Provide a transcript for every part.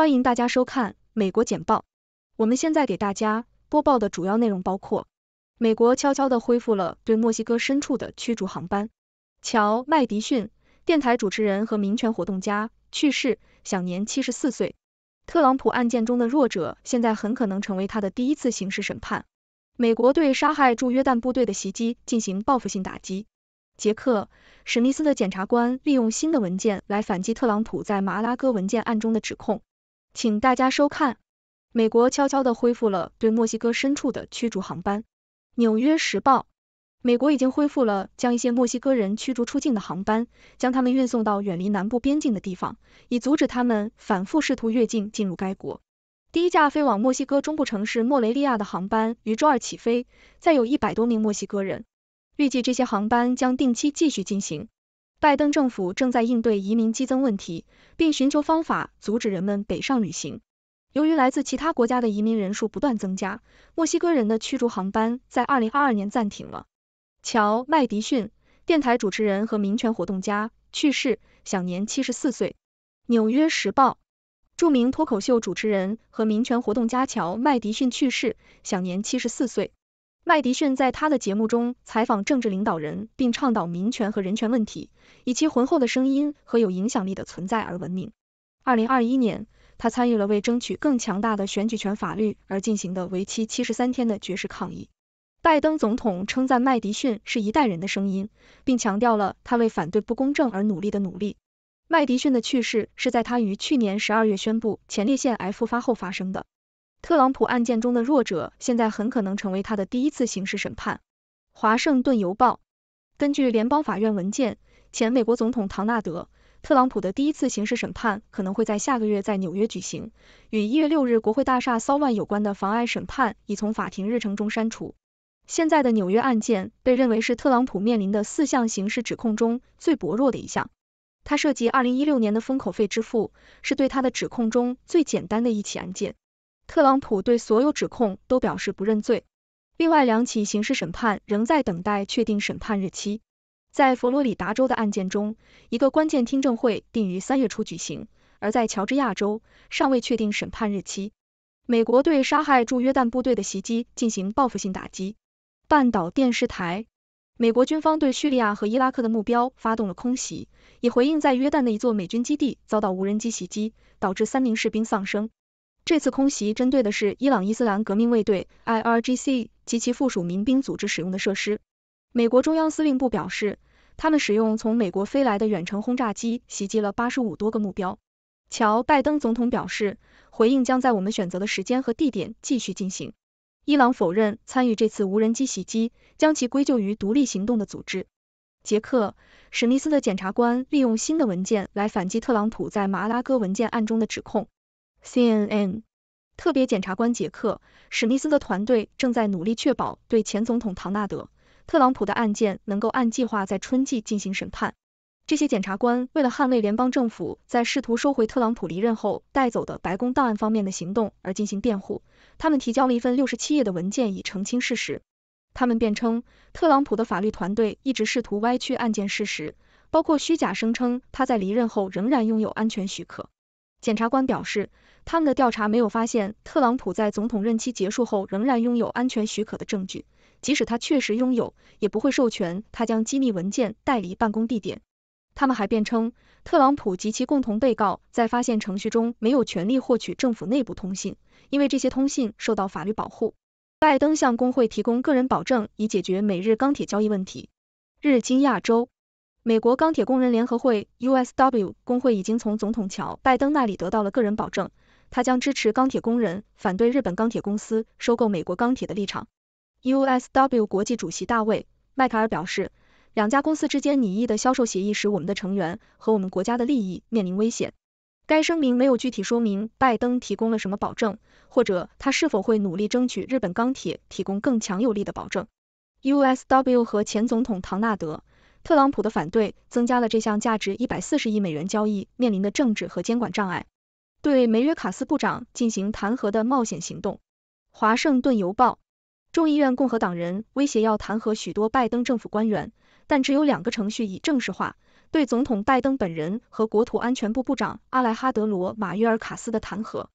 欢迎大家收看《美国简报》。我们现在给大家播报的主要内容包括：美国悄悄地恢复了对墨西哥深处的驱逐航班；乔·麦迪逊电台主持人和民权活动家去世，享年七十四岁；特朗普案件中的弱者现在很可能成为他的第一次刑事审判；美国对杀害驻约旦部队的袭击进行报复性打击；杰克·史密斯的检察官利用新的文件来反击特朗普在马拉戈文件案中的指控。请大家收看。美国悄悄地恢复了对墨西哥深处的驱逐航班。纽约时报：美国已经恢复了将一些墨西哥人驱逐出境的航班，将他们运送到远离南部边境的地方，以阻止他们反复试图越境进入该国。第一架飞往墨西哥中部城市莫雷利亚的航班于周二起飞，载有一百多名墨西哥人。预计这些航班将定期继续进行。拜登政府正在应对移民激增问题，并寻求方法阻止人们北上旅行。由于来自其他国家的移民人数不断增加，墨西哥人的驱逐航班在二零二二年暂停了。乔·麦迪逊，电台主持人和民权活动家去世，享年七十四岁。《纽约时报》著名脱口秀主持人和民权活动家乔·麦迪逊去世，享年七十四岁。麦迪逊在他的节目中采访政治领导人，并倡导民权和人权问题，以其浑厚的声音和有影响力的存在而闻名。二零二一年，他参与了为争取更强大的选举权法律而进行的为期七十三天的绝食抗议。拜登总统称赞麦迪逊是一代人的声音，并强调了他为反对不公正而努力的努力。麦迪逊的去世是在他于去年十二月宣布前列腺癌复发后发生的。特朗普案件中的弱者现在很可能成为他的第一次刑事审判。华盛顿邮报根据联邦法院文件，前美国总统唐纳德·特朗普的第一次刑事审判可能会在下个月在纽约举行。与一月六日国会大厦骚乱有关的妨碍审判已从法庭日程中删除。现在的纽约案件被认为是特朗普面临的四项刑事指控中最薄弱的一项。他涉及二零一六年的封口费支付，是对他的指控中最简单的一起案件。特朗普对所有指控都表示不认罪。另外两起刑事审判仍在等待确定审判日期。在佛罗里达州的案件中，一个关键听证会定于三月初举行；而在乔治亚州，尚未确定审判日期。美国对杀害驻约旦部队的袭击进行报复性打击。半岛电视台，美国军方对叙利亚和伊拉克的目标发动了空袭，以回应在约旦的一座美军基地遭到无人机袭击，导致三名士兵丧生。这次空袭针对的是伊朗伊斯兰革命卫队 （IRGC） 及其附属民兵组织使用的设施。美国中央司令部表示，他们使用从美国飞来的远程轰炸机袭击了八十五多个目标。乔·拜登总统表示，回应将在我们选择的时间和地点继续进行。伊朗否认参与这次无人机袭击，将其归咎于独立行动的组织。杰克·史密斯的检察官利用新的文件来反击特朗普在马拉戈文件案中的指控。CNN 特别检察官杰克·史密斯的团队正在努力确保对前总统唐纳德·特朗普的案件能够按计划在春季进行审判。这些检察官为了捍卫联邦政府在试图收回特朗普离任后带走的白宫档案方面的行动而进行辩护，他们提交了一份六十七页的文件以澄清事实。他们辩称，特朗普的法律团队一直试图歪曲案件事实，包括虚假声称他在离任后仍然拥有安全许可。检察官表示。他们的调查没有发现特朗普在总统任期结束后仍然拥有安全许可的证据，即使他确实拥有，也不会授权他将机密文件带离办公地点。他们还辩称，特朗普及其共同被告在发现程序中没有权利获取政府内部通信，因为这些通信受到法律保护。拜登向工会提供个人保证以解决美日钢铁交易问题。日经亚洲，美国钢铁工人联合会 （USW） 工会已经从总统乔拜登那里得到了个人保证。他将支持钢铁工人反对日本钢铁公司收购美国钢铁的立场。USW 国际主席大卫·迈克尔表示，两家公司之间拟议的销售协议使我们的成员和我们国家的利益面临危险。该声明没有具体说明拜登提供了什么保证，或者他是否会努力争取日本钢铁提供更强有力的保证。USW 和前总统唐纳德·特朗普的反对，增加了这项价值一百四十亿美元交易面临的政治和监管障碍。对梅约卡斯部长进行弹劾的冒险行动。华盛顿邮报，众议院共和党人威胁要弹劾许多拜登政府官员，但只有两个程序已正式化：对总统拜登本人和国土安全部部长阿莱哈德罗·马约尔卡斯的弹劾。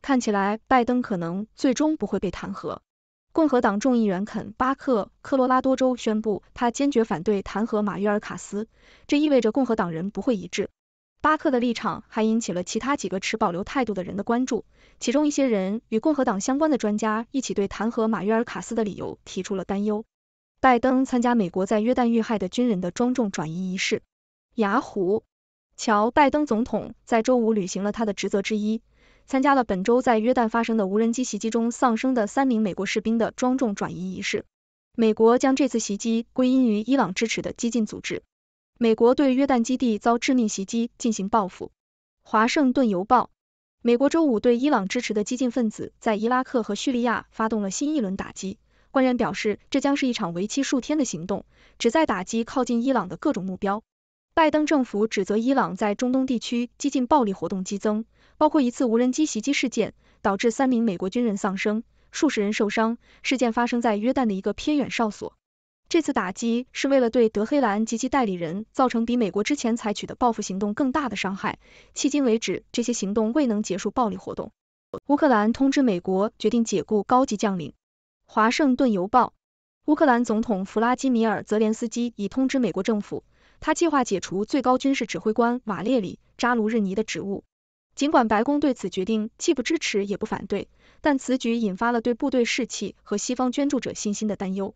看起来，拜登可能最终不会被弹劾。共和党众议员肯·巴克（科罗拉多州）宣布，他坚决反对弹劾马约尔卡斯，这意味着共和党人不会一致。巴克的立场还引起了其他几个持保留态度的人的关注，其中一些人与共和党相关的专家一起对弹劾马约尔卡斯的理由提出了担忧。拜登参加美国在约旦遇害的军人的庄重转移仪式。雅虎，乔拜登总统在周五履行了他的职责之一，参加了本周在约旦发生的无人机袭击中丧生的三名美国士兵的庄重转移仪式。美国将这次袭击归因于伊朗支持的激进组织。美国对约旦基地遭致命袭击进行报复。华盛顿邮报：美国周五对伊朗支持的激进分子在伊拉克和叙利亚发动了新一轮打击。官员表示，这将是一场为期数天的行动，旨在打击靠近伊朗的各种目标。拜登政府指责伊朗在中东地区激进暴力活动激增，包括一次无人机袭击事件，导致三名美国军人丧生，数十人受伤。事件发生在约旦的一个偏远哨所。这次打击是为了对德黑兰及其代理人造成比美国之前采取的报复行动更大的伤害。迄今为止，这些行动未能结束暴力活动。乌克兰通知美国决定解雇高级将领。华盛顿邮报：乌克兰总统弗拉基米尔·泽连斯基已通知美国政府，他计划解除最高军事指挥官瓦列里·扎卢日尼的职务。尽管白宫对此决定既不支持也不反对，但此举引发了对部队士气和西方捐助者信心的担忧。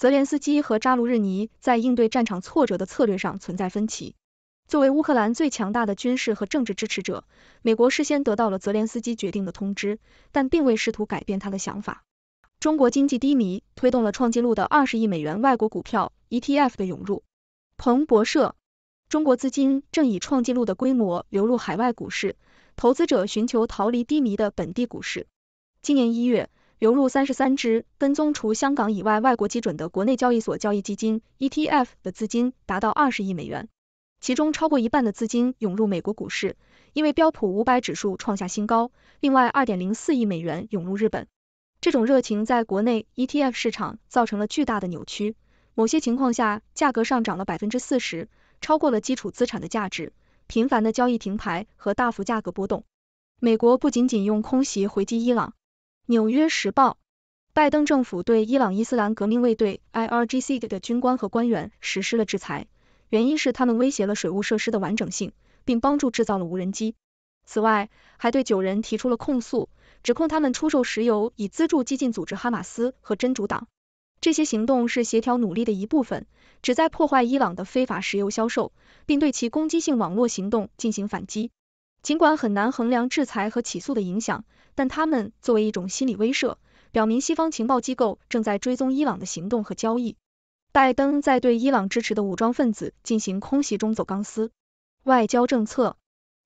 泽连斯基和扎卢日尼在应对战场挫折的策略上存在分歧。作为乌克兰最强大的军事和政治支持者，美国事先得到了泽连斯基决定的通知，但并未试图改变他的想法。中国经济低迷，推动了创纪录的二十亿美元外国股票 ETF 的涌入。彭博社，中国资金正以创纪录的规模流入海外股市，投资者寻求逃离低迷的本地股市。今年一月。流入三十三只跟踪除香港以外外国基准的国内交易所交易基金 （ETF） 的资金达到二十亿美元，其中超过一半的资金涌入美国股市，因为标普五百指数创下新高。另外二点零四亿美元涌入日本，这种热情在国内 ETF 市场造成了巨大的扭曲，某些情况下价格上涨了百分之四十，超过了基础资产的价值。频繁的交易停牌和大幅价格波动。美国不仅仅用空袭回击伊朗。《纽约时报》：拜登政府对伊朗伊斯兰革命卫队 （IRGC） 的军官和官员实施了制裁，原因是他们威胁了水务设施的完整性，并帮助制造了无人机。此外，还对九人提出了控诉，指控他们出售石油以资助激进组织哈马斯和真主党。这些行动是协调努力的一部分，旨在破坏伊朗的非法石油销售，并对其攻击性网络行动进行反击。尽管很难衡量制裁和起诉的影响。但他们作为一种心理威慑，表明西方情报机构正在追踪伊朗的行动和交易。拜登在对伊朗支持的武装分子进行空袭中走钢丝。外交政策：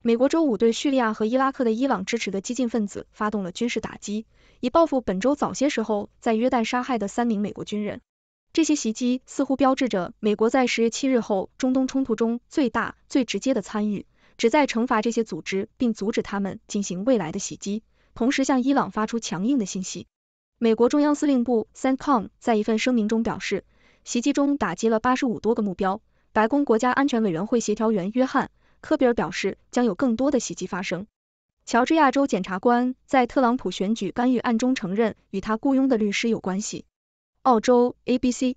美国周五对叙利亚和伊拉克的伊朗支持的激进分子发动了军事打击，以报复本周早些时候在约旦杀害的三名美国军人。这些袭击似乎标志着美国在十月七日后中东冲突中最大、最直接的参与，旨在惩罚这些组织并阻止他们进行未来的袭击。同时向伊朗发出强硬的信息。美国中央司令部 CENTCOM 在一份声明中表示，袭击中打击了八十五多个目标。白宫国家安全委员会协调员约翰·科比尔表示，将有更多的袭击发生。乔治亚州检察官在特朗普选举干预案中承认，与他雇佣的律师有关系。澳洲 ABC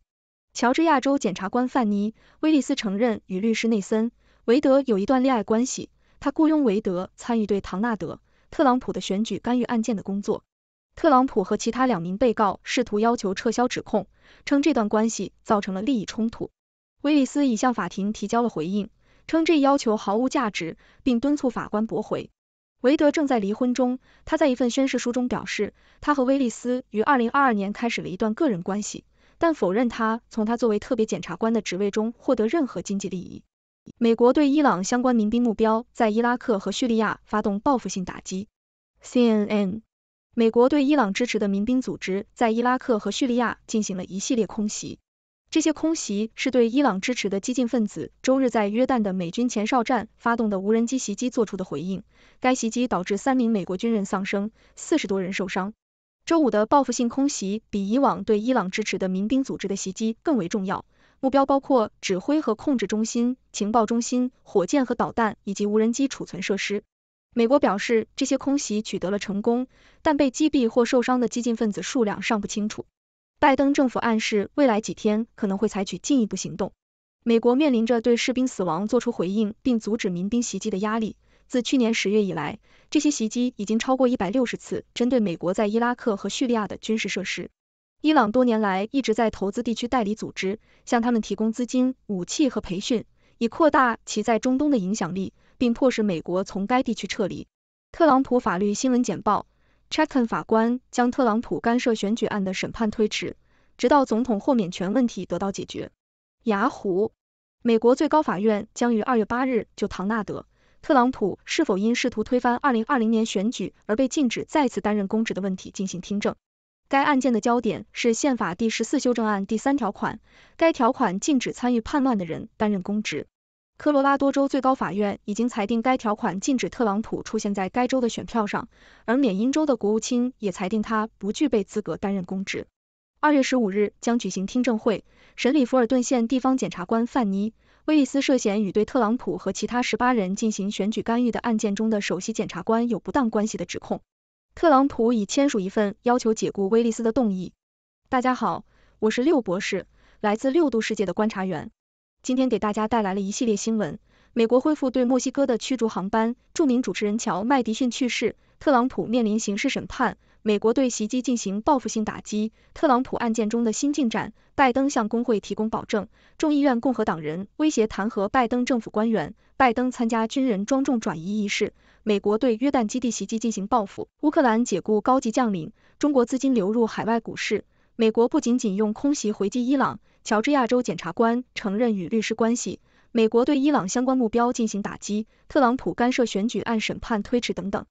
乔治亚州检察官范尼·威利斯承认与律师内森·韦德有一段恋爱关系，他雇佣韦德参与对唐纳德。特朗普的选举干预案件的工作，特朗普和其他两名被告试图要求撤销指控，称这段关系造成了利益冲突。威利斯已向法庭提交了回应，称这一要求毫无价值，并敦促法官驳回。韦德正在离婚中，他在一份宣誓书中表示，他和威利斯于二零二二年开始了一段个人关系，但否认他从他作为特别检察官的职位中获得任何经济利益。美国对伊朗相关民兵目标在伊拉克和叙利亚发动报复性打击。CNN：美国对伊朗支持的民兵组织在伊拉克和叙利亚进行了一系列空袭，这些空袭是对伊朗支持的激进分子周日在约旦的美军前哨站发动的无人机袭击做出的回应。该袭击导致三名美国军人丧生，四十多人受伤。周五的报复性空袭比以往对伊朗支持的民兵组织的袭击更为重要。目标包括指挥和控制中心、情报中心、火箭和导弹以及无人机储存设施。美国表示这些空袭取得了成功，但被击毙或受伤的激进分子数量尚不清楚。拜登政府暗示未来几天可能会采取进一步行动。美国面临着对士兵死亡做出回应并阻止民兵袭击的压力。自去年十月以来，这些袭击已经超过一百六十次，针对美国在伊拉克和叙利亚的军事设施。伊朗多年来一直在投资地区代理组织，向他们提供资金、武器和培训，以扩大其在中东的影响力，并迫使美国从该地区撤离。特朗普法律新闻简报 c h a c k e n 法官将特朗普干涉选举案的审判推迟，直到总统豁免权问题得到解决。雅虎：美国最高法院将于二月八日就唐纳德·特朗普是否因试图推翻二零二零年选举而被禁止再次担任公职的问题进行听证。该案件的焦点是宪法第十四修正案第三条款，该条款禁止参与叛乱的人担任公职。科罗拉多州最高法院已经裁定该条款禁止特朗普出现在该州的选票上，而缅因州的国务卿也裁定他不具备资格担任公职。二月十五日将举行听证会，审理佛尔顿县地方检察官范尼·威利斯涉嫌与对特朗普和其他十八人进行选举干预的案件中的首席检察官有不当关系的指控。特朗普已签署一份要求解雇威利斯的动议。大家好，我是六博士，来自六度世界的观察员。今天给大家带来了一系列新闻：美国恢复对墨西哥的驱逐航班；著名主持人乔·麦迪逊去世；特朗普面临刑事审判；美国对袭击进行报复性打击；特朗普案件中的新进展；拜登向工会提供保证；众议院共和党人威胁弹劾拜登政府官员；拜登参加军人庄重转移仪式。美国对约旦基地袭击进行报复，乌克兰解雇高级将领，中国资金流入海外股市，美国不仅仅用空袭回击伊朗，乔治亚州检察官承认与律师关系，美国对伊朗相关目标进行打击，特朗普干涉选举案审判推迟等等。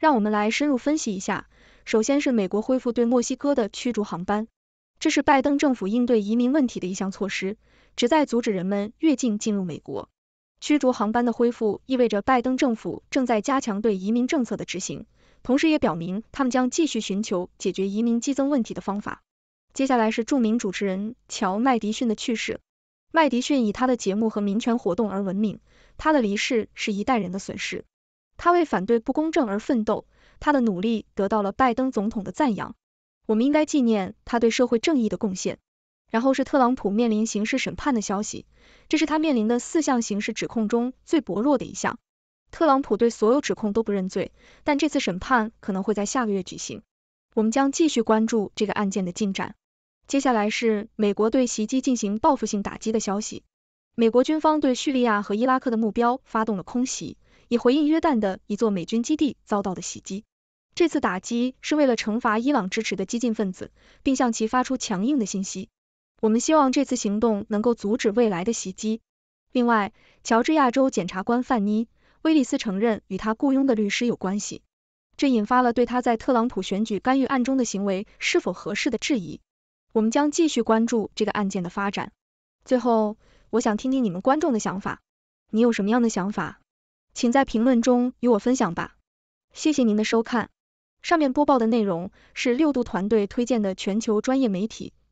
让我们来深入分析一下。首先是美国恢复对墨西哥的驱逐航班，这是拜登政府应对移民问题的一项措施，旨在阻止人们越境进入美国。驱逐航班的恢复意味着拜登政府正在加强对移民政策的执行，同时也表明他们将继续寻求解决移民激增问题的方法。接下来是著名主持人乔·麦迪逊的去世。麦迪逊以他的节目和民权活动而闻名，他的离世是一代人的损失。他为反对不公正而奋斗，他的努力得到了拜登总统的赞扬。我们应该纪念他对社会正义的贡献。然后是特朗普面临刑事审判的消息，这是他面临的四项刑事指控中最薄弱的一项。特朗普对所有指控都不认罪，但这次审判可能会在下个月举行。我们将继续关注这个案件的进展。接下来是美国对袭击进行报复性打击的消息。美国军方对叙利亚和伊拉克的目标发动了空袭，以回应约旦的一座美军基地遭到的袭击。这次打击是为了惩罚伊朗支持的激进分子，并向其发出强硬的信息。我们希望这次行动能够阻止未来的袭击。另外，乔治亚州检察官范妮·威利斯承认与他雇佣的律师有关系，这引发了对他在特朗普选举干预案中的行为是否合适的质疑。我们将继续关注这个案件的发展。最后，我想听听你们观众的想法，你有什么样的想法，请在评论中与我分享吧。谢谢您的收看，上面播报的内容是六度团队推荐的全球专业媒体。